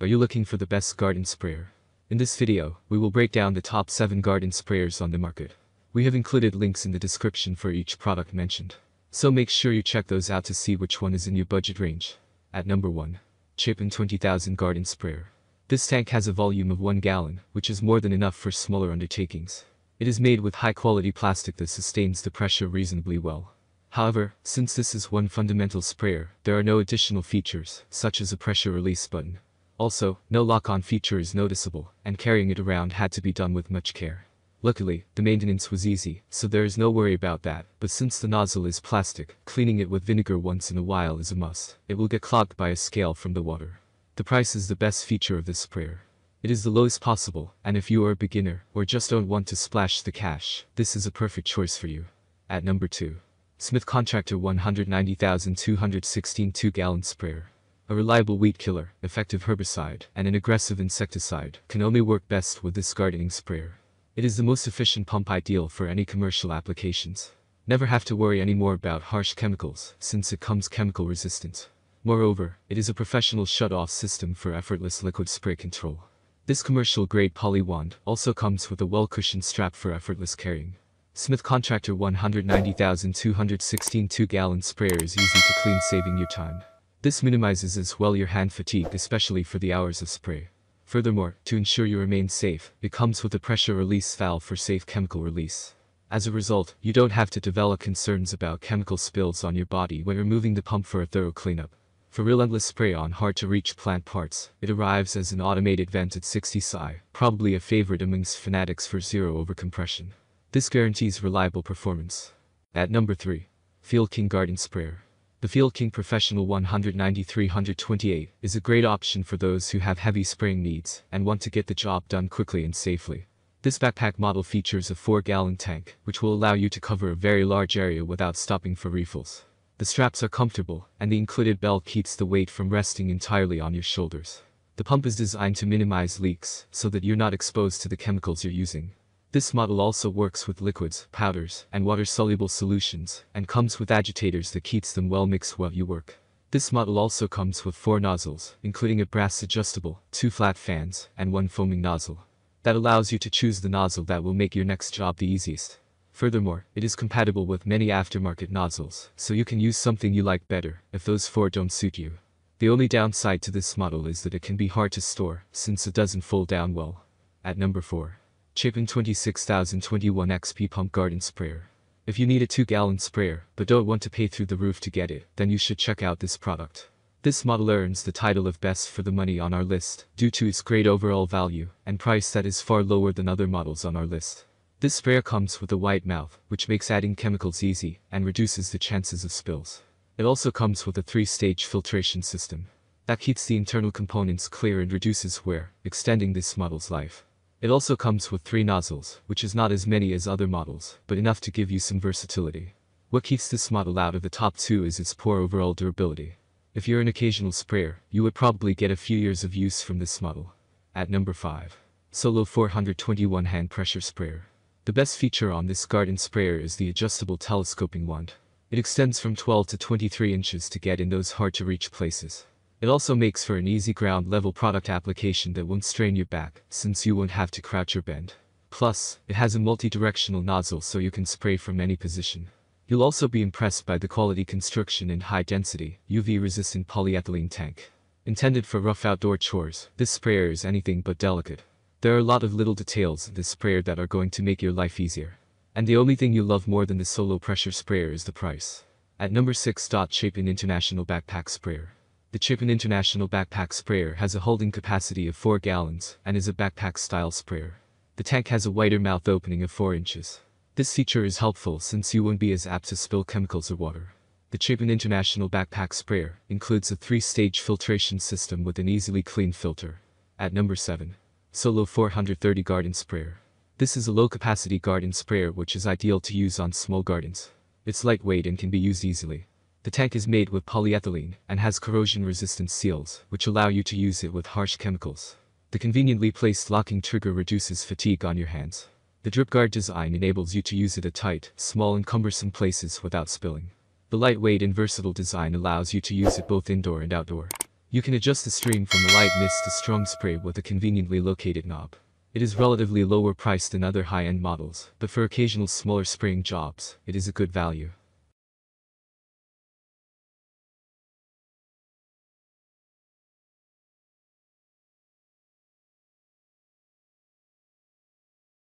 Are you looking for the best garden sprayer? In this video, we will break down the top 7 garden sprayers on the market. We have included links in the description for each product mentioned. So make sure you check those out to see which one is in your budget range. At number 1. Chapin 20,000 Garden Sprayer. This tank has a volume of 1 gallon, which is more than enough for smaller undertakings. It is made with high-quality plastic that sustains the pressure reasonably well. However, since this is one fundamental sprayer, there are no additional features, such as a pressure release button. Also, no lock-on feature is noticeable, and carrying it around had to be done with much care. Luckily, the maintenance was easy, so there is no worry about that, but since the nozzle is plastic, cleaning it with vinegar once in a while is a must. It will get clogged by a scale from the water. The price is the best feature of this sprayer. It is the lowest possible, and if you are a beginner, or just don't want to splash the cash, this is a perfect choice for you. At number 2. Smith Contractor 190,216 2-gallon sprayer. A reliable weed killer, effective herbicide, and an aggressive insecticide can only work best with this gardening sprayer. It is the most efficient pump ideal for any commercial applications. Never have to worry anymore about harsh chemicals, since it comes chemical resistant. Moreover, it is a professional shut-off system for effortless liquid spray control. This commercial-grade poly wand also comes with a well-cushioned strap for effortless carrying. Smith Contractor 190,216 2-gallon sprayer is easy to clean saving your time. This minimizes as well your hand fatigue especially for the hours of spray. Furthermore, to ensure you remain safe, it comes with a pressure release valve for safe chemical release. As a result, you don't have to develop concerns about chemical spills on your body when removing the pump for a thorough cleanup. For relentless spray on hard-to-reach plant parts, it arrives as an automated vent at 60 psi, probably a favorite amongst fanatics for zero overcompression. This guarantees reliable performance. At number 3. Field King Garden Sprayer. The Field King Professional 193-128 is a great option for those who have heavy spraying needs and want to get the job done quickly and safely. This backpack model features a 4-gallon tank, which will allow you to cover a very large area without stopping for refills. The straps are comfortable, and the included belt keeps the weight from resting entirely on your shoulders. The pump is designed to minimize leaks, so that you're not exposed to the chemicals you're using. This model also works with liquids, powders, and water-soluble solutions, and comes with agitators that keeps them well mixed while you work. This model also comes with four nozzles, including a brass adjustable, two flat fans, and one foaming nozzle. That allows you to choose the nozzle that will make your next job the easiest. Furthermore, it is compatible with many aftermarket nozzles, so you can use something you like better, if those four don't suit you. The only downside to this model is that it can be hard to store, since it doesn't fold down well. At number 4. Chapin 26021 XP Pump Garden Sprayer. If you need a 2-gallon sprayer, but don't want to pay through the roof to get it, then you should check out this product. This model earns the title of best for the money on our list, due to its great overall value, and price that is far lower than other models on our list. This sprayer comes with a wide mouth, which makes adding chemicals easy, and reduces the chances of spills. It also comes with a three-stage filtration system. That keeps the internal components clear and reduces wear, extending this model's life. It also comes with three nozzles, which is not as many as other models, but enough to give you some versatility. What keeps this model out of the top two is its poor overall durability. If you're an occasional sprayer, you would probably get a few years of use from this model. At number 5. Solo 421 Hand Pressure Sprayer. The best feature on this garden sprayer is the adjustable telescoping wand. It extends from 12 to 23 inches to get in those hard-to-reach places. It also makes for an easy ground level product application that won't strain your back, since you won't have to crouch or bend. Plus, it has a multi-directional nozzle so you can spray from any position. You'll also be impressed by the quality construction and high-density, UV-resistant polyethylene tank. Intended for rough outdoor chores, this sprayer is anything but delicate. There are a lot of little details in this sprayer that are going to make your life easier. And the only thing you love more than the solo pressure sprayer is the price. At number 6. Shapen International Backpack Sprayer. The Chivin International Backpack Sprayer has a holding capacity of 4 gallons and is a backpack-style sprayer. The tank has a wider mouth opening of 4 inches. This feature is helpful since you won't be as apt to spill chemicals or water. The Chivin International Backpack Sprayer includes a three-stage filtration system with an easily clean filter. At number 7. Solo 430 Garden Sprayer. This is a low-capacity garden sprayer which is ideal to use on small gardens. It's lightweight and can be used easily. The tank is made with polyethylene and has corrosion-resistant seals, which allow you to use it with harsh chemicals. The conveniently placed locking trigger reduces fatigue on your hands. The drip guard design enables you to use it at tight, small and cumbersome places without spilling. The lightweight and versatile design allows you to use it both indoor and outdoor. You can adjust the stream from a light mist to strong spray with a conveniently located knob. It is relatively lower priced than other high-end models, but for occasional smaller spraying jobs, it is a good value.